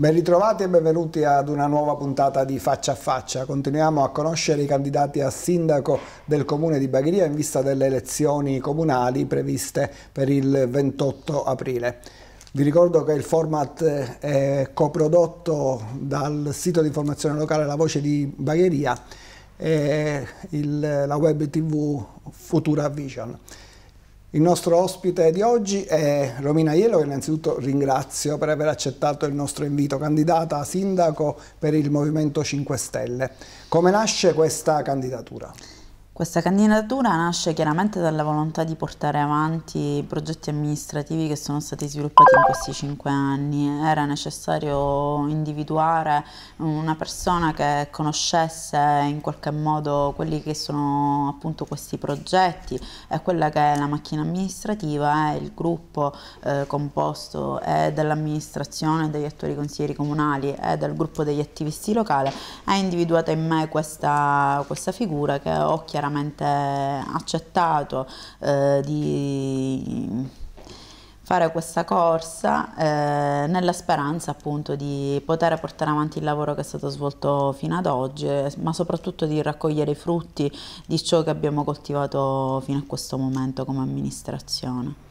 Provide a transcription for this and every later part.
Ben ritrovati e benvenuti ad una nuova puntata di Faccia a Faccia. Continuiamo a conoscere i candidati a sindaco del comune di Bagheria in vista delle elezioni comunali previste per il 28 aprile. Vi ricordo che il format eh, è coprodotto dal sito di informazione locale La Voce di Bagheria e il, la web tv Futura Vision. Il nostro ospite di oggi è Romina Ielo, che innanzitutto ringrazio per aver accettato il nostro invito, candidata a sindaco per il Movimento 5 Stelle. Come nasce questa candidatura? Questa candidatura nasce chiaramente dalla volontà di portare avanti i progetti amministrativi che sono stati sviluppati in questi cinque anni. Era necessario individuare una persona che conoscesse in qualche modo quelli che sono appunto questi progetti e quella che è la macchina amministrativa, è il gruppo eh, composto è dall'amministrazione, dagli attori consiglieri comunali e dal gruppo degli attivisti locali. Ha individuato in me questa, questa figura che ho chiaramente veramente accettato eh, di fare questa corsa eh, nella speranza appunto di poter portare avanti il lavoro che è stato svolto fino ad oggi, ma soprattutto di raccogliere i frutti di ciò che abbiamo coltivato fino a questo momento come amministrazione.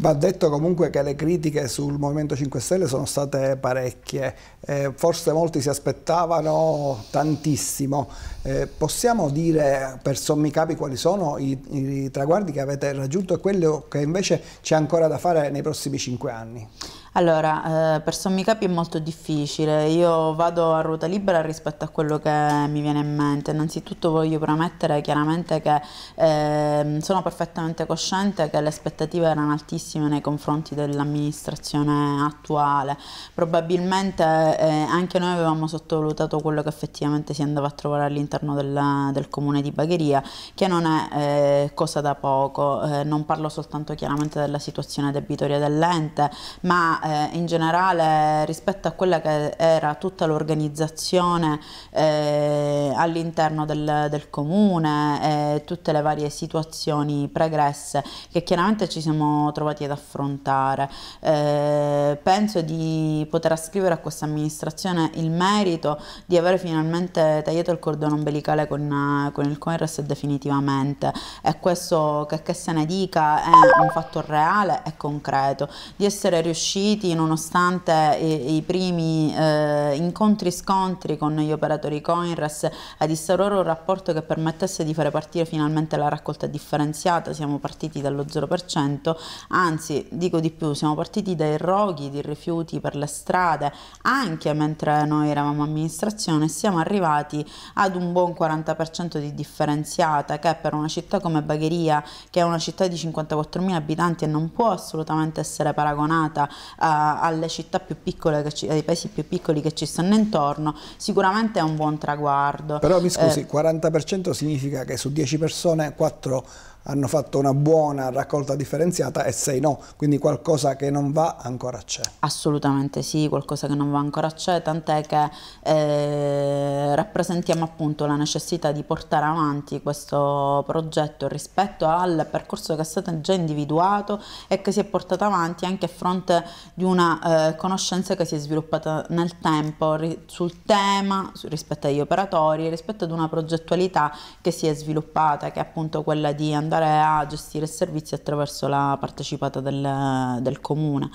Va detto comunque che le critiche sul Movimento 5 Stelle sono state parecchie, eh, forse molti si aspettavano tantissimo. Eh, possiamo dire per sommi capi quali sono i, i traguardi che avete raggiunto e quello che invece c'è ancora da fare nei prossimi cinque anni? Allora, eh, per sommi capi è molto difficile, io vado a ruota libera rispetto a quello che mi viene in mente, innanzitutto voglio promettere chiaramente che eh, sono perfettamente cosciente che le aspettative erano altissime nei confronti dell'amministrazione attuale, probabilmente eh, anche noi avevamo sottovalutato quello che effettivamente si andava a trovare all'interno del, del, comune di Bagheria, che non è eh, cosa da poco, eh, non parlo soltanto chiaramente della situazione debitoria dell'ente, ma eh, in generale rispetto a quella che era tutta l'organizzazione eh, all'interno del, del, comune e tutte le varie situazioni pregresse che chiaramente ci siamo trovati ad affrontare. Eh, penso di poter ascrivere a questa amministrazione il merito di aver finalmente tagliato il cordone ombelicale con, con il COIRES definitivamente e questo che, che se ne dica è un fatto reale e concreto, di essere riusciti riusciti, nonostante i, i primi eh, incontri scontri con gli operatori Coinres, ad eh, instaurare un rapporto che permettesse di fare partire finalmente la raccolta differenziata. Siamo partiti dallo 0%, anzi dico di più, siamo partiti dai roghi di rifiuti per le strade, anche mentre noi eravamo amministrazione, siamo arrivati ad un buon 40% di differenziata che per una città come Bagheria, che è una città di 54.000 abitanti e non può assolutamente essere paragonata alle città più piccole, ai paesi più piccoli che ci stanno intorno, sicuramente è un buon traguardo. Però mi scusi, eh, 40% significa che su 10 persone 4 hanno fatto una buona raccolta differenziata e 6 no, quindi qualcosa che non va ancora c'è. Assolutamente sì, qualcosa che non va ancora c'è, tant'è che eh, rappresentiamo appunto la necessità di portare avanti questo progetto rispetto al percorso che è stato già individuato e che si è portato avanti anche a fronte di una eh, conoscenza che si è sviluppata nel tempo sul tema, rispetto agli operatori, rispetto ad una progettualità che si è sviluppata, che è appunto quella di andare andare a gestire servizi attraverso la partecipata del, del comune.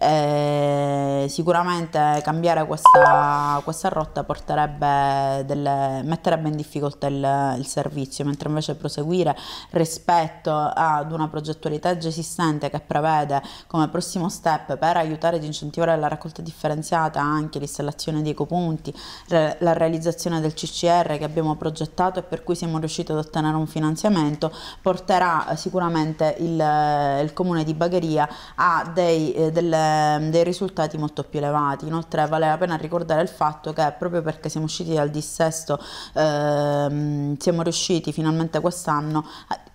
Eh, sicuramente cambiare questa, questa rotta porterebbe delle, metterebbe in difficoltà il, il, servizio, mentre invece proseguire rispetto ad una progettualità già esistente che prevede come prossimo step per aiutare ed incentivare la raccolta differenziata anche l'installazione di ecopunti, la realizzazione del CCR che abbiamo progettato e per cui siamo riusciti ad ottenere un finanziamento, porterà eh, sicuramente il, eh, il comune di Bagheria a dei, eh, delle, mm, dei, risultati molto più elevati. Inoltre vale la pena ricordare il fatto che proprio perché siamo usciti dal dissesto ehm, siamo riusciti finalmente quest'anno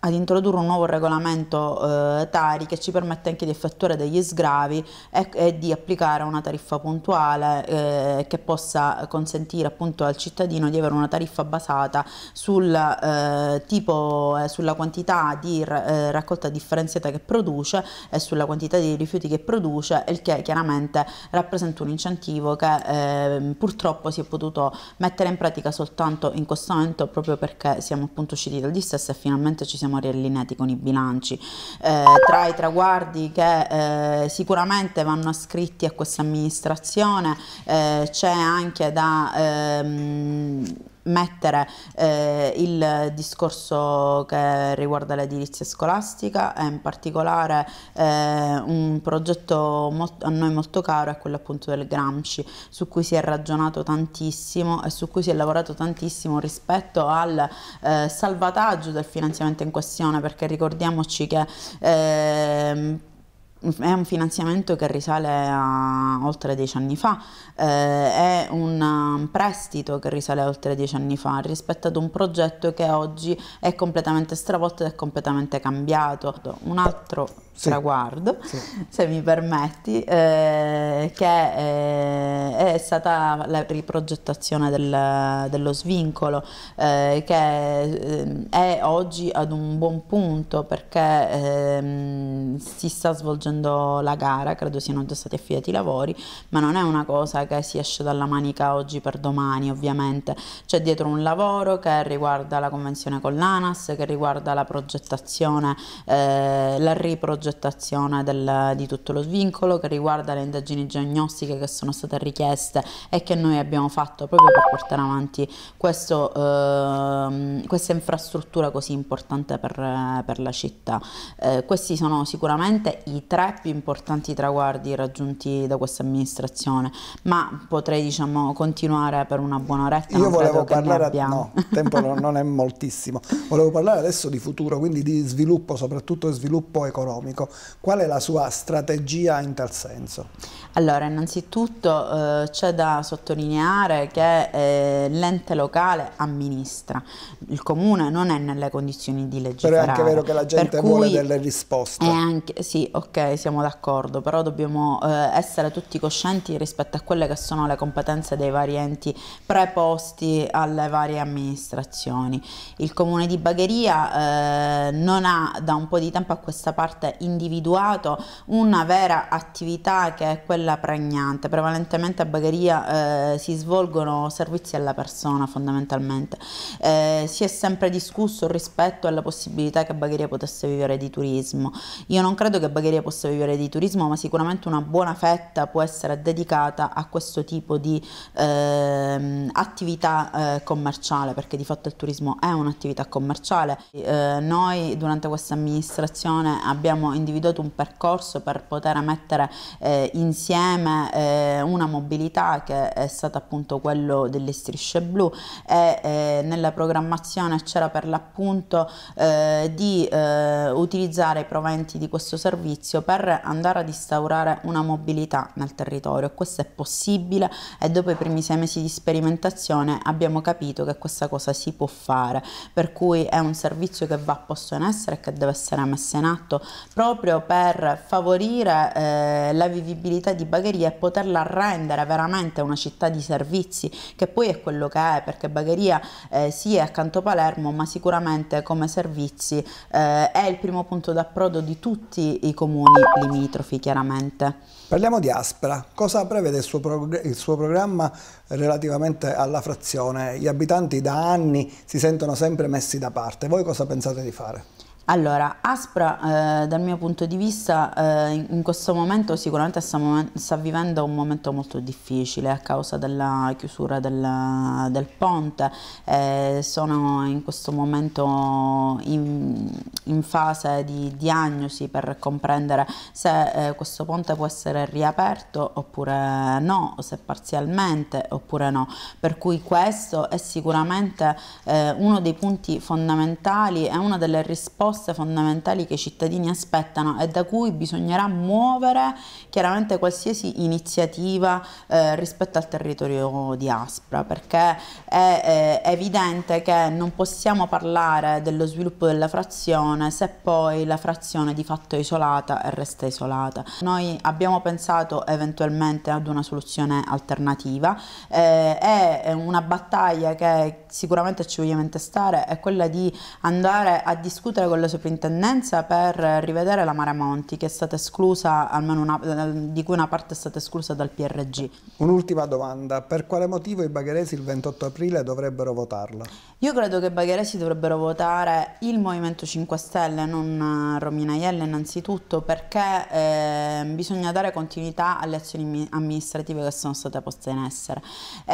ad introdurre un nuovo regolamento eh, Tari che ci permette anche di effettuare degli sgravi e, e di applicare una tariffa puntuale eh, che possa consentire appunto al cittadino di avere una tariffa basata sul eh, tipo e sulla quantità quantità di eh, raccolta differenziata che produce e sulla quantità di rifiuti che produce, il che chiaramente rappresenta un incentivo che eh, purtroppo si è potuto mettere in pratica soltanto in questo momento proprio perché siamo appunto usciti dal dissesso e finalmente ci siamo riallineati con i bilanci. Eh, tra i traguardi che eh, sicuramente vanno ascritti a questa amministrazione eh, c'è anche da... Ehm, mettere eh, il discorso che riguarda l'edilizia scolastica e in particolare eh, un progetto molto, a noi molto caro è quello appunto del Gramsci su cui si è ragionato tantissimo e su cui si è lavorato tantissimo rispetto al eh, salvataggio del finanziamento in questione perché ricordiamoci che ehm, è un finanziamento che risale a oltre dieci anni fa, eh, è un um, prestito che risale a oltre dieci anni fa rispetto ad un progetto che oggi è completamente stravolto ed è completamente cambiato. Un altro sì. traguardo, sì. se mi permetti, eh, che eh, è stata la riprogettazione del, dello svincolo, eh, che ehm, è oggi ad un buon punto perché ehm, si sta svolgendo facendo la gara, credo siano già stati affidati i lavori, ma non è una cosa che si esce dalla manica oggi per domani ovviamente, c'è dietro un lavoro che riguarda la convenzione con l'ANAS, che riguarda la progettazione, eh, la riprogettazione del, di tutto lo svincolo, che riguarda le indagini diagnostiche che sono state richieste e che noi abbiamo fatto proprio per portare avanti questo, eh, questa infrastruttura così importante per, per la città. Eh, questi sono sicuramente i tre tre più importanti traguardi raggiunti da questa amministrazione, ma potrei diciamo, continuare per una buona oretta. Io volevo parlare, a... no, il tempo non è moltissimo, volevo parlare adesso di futuro, quindi di sviluppo, soprattutto sviluppo economico. Qual è la sua strategia in tal senso? Allora, innanzitutto eh, c'è da sottolineare che eh, l'ente locale amministra, il comune non è nelle condizioni di legiferare. Però è anche vero che la gente vuole delle risposte. Anche, sì, ok, siamo d'accordo, però dobbiamo eh, essere tutti coscienti rispetto a quelle che sono le competenze dei vari enti preposti alle varie amministrazioni. Il comune di Bagheria eh, non ha da un po' di tempo a questa parte individuato una vera attività che è quella pregnante. Prevalentemente a Bagheria eh, si svolgono servizi alla persona fondamentalmente. Eh, si è sempre discusso rispetto alla possibilità che Bagheria potesse vivere di turismo. Io non credo che Bagheria possa questo vivere di turismo, ma sicuramente una buona fetta può essere dedicata a questo tipo di eh, attività eh, commerciale, perché di fatto il turismo è un'attività commerciale. Eh, noi durante questa amministrazione abbiamo individuato un percorso per poter mettere eh, insieme eh, una mobilità che è stata appunto quello delle strisce blu e eh, nella programmazione c'era per l'appunto di utilizzare i proventi di questo servizio per andare ad instaurare una mobilità nel territorio questo è possibile e dopo i primi sei mesi di sperimentazione abbiamo capito che questa cosa si può fare, per cui è un servizio che va posto in essere e che deve essere messo in atto proprio per favorire eh, la vivibilità di Bagheria e poterla rendere veramente una città di servizi, che poi è quello che è, perché Bagheria eh, sì è accanto a Palermo, ma sicuramente come servizi eh, è il primo punto d'approdo di tutti i comuni comuni limitrofi chiaramente. Parliamo di Aspra, cosa prevede il suo, il suo programma relativamente alla frazione? Gli abitanti da anni si sentono sempre messi da parte, voi cosa pensate di fare? Allora, Aspra eh, dal mio punto di vista eh, in questo momento sicuramente sta, sta, vivendo un momento molto difficile a causa della chiusura del, del ponte, eh, sono in questo momento in, in, fase di diagnosi per comprendere se eh, questo ponte può essere riaperto oppure no, se parzialmente oppure no, per cui questo è sicuramente eh, uno dei punti fondamentali e una delle risposte risposte fondamentali che i cittadini aspettano e da cui bisognerà muovere chiaramente qualsiasi iniziativa eh, rispetto al territorio di Aspra, perché è eh, evidente che non possiamo parlare dello sviluppo della frazione se poi la frazione di fatto è isolata e resta isolata. Noi abbiamo pensato eventualmente ad una soluzione alternativa, eh, è una battaglia che sicuramente ci vogliamo intestare, è quella di andare a discutere con la soprintendenza per rivedere la Mare Monti, che è stata esclusa, almeno una, di cui una parte è stata esclusa dal PRG. Un'ultima domanda, per quale motivo i bagheresi il 28 aprile dovrebbero votarla? Io credo che i bagheresi dovrebbero votare il Movimento 5 Stelle, non eh, Romina Iella innanzitutto, perché eh, bisogna dare continuità alle azioni amministrative che sono state poste in essere. E,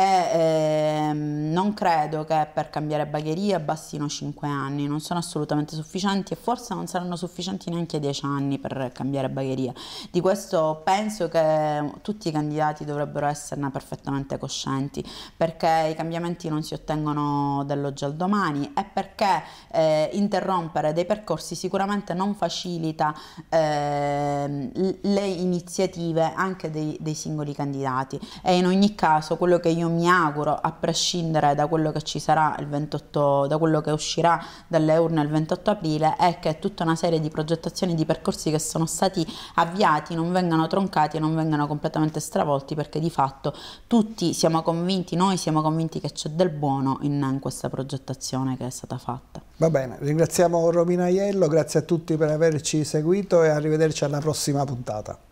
eh, non credo che per cambiare bagheria bastino 5 anni, non sono assolutamente sufficienti sufficienti e forse non saranno sufficienti neanche dieci anni per cambiare bagheria. Di questo penso che tutti i candidati dovrebbero esserne perfettamente coscienti perché i cambiamenti non si ottengono dall'oggi al domani e perché eh, interrompere dei percorsi sicuramente non facilita eh, le iniziative anche dei, dei singoli candidati e in ogni caso quello che io mi auguro a prescindere da quello che ci sarà il 28 da quello che uscirà dalle urne il 28 aprile possibile è che tutta una serie di progettazioni di percorsi che sono stati avviati non vengano troncati e non vengano completamente stravolti perché di fatto tutti siamo convinti, noi siamo convinti che c'è del buono in, in questa progettazione che è stata fatta. Va bene, ringraziamo Romina Iello, grazie a tutti per averci seguito e arrivederci alla prossima puntata.